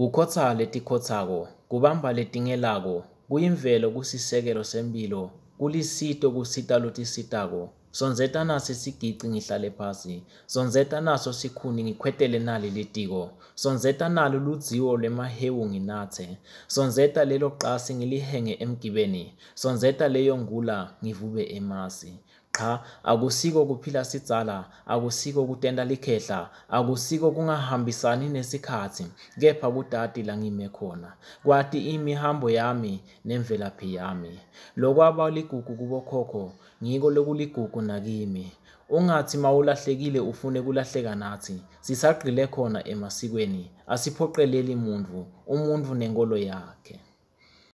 Kukhotha letikhothako, kubamba letingelako, kuyimvelo kusisekelo semphilo, kulisito kusita lotisitako. sonzeta naso isigici ngihlale phasi sonzeta naso sikhuni ngikhwetele nali litiko sonzeta nalo ludziwo lwemahewu nginathe sonzeta lelo qasi ngilihenge emgibeni sonzeta leyo ngula ngivube emasi cha akusiko kuphila sidzala akusiko kutenda likhehla akusiko kungahambisani nesikhathi kepha kudati la ngime khona kwati imihambo yami nemvelaphi yami lokwaba ligugu kubokhokho ngiko lokuligugu nakimi. Ungathi mawulahlekile ufune kulahleka nathi - sisagxile khona emasikweni, asiphoqeleli muntu, umuntu nenkolo yakhe.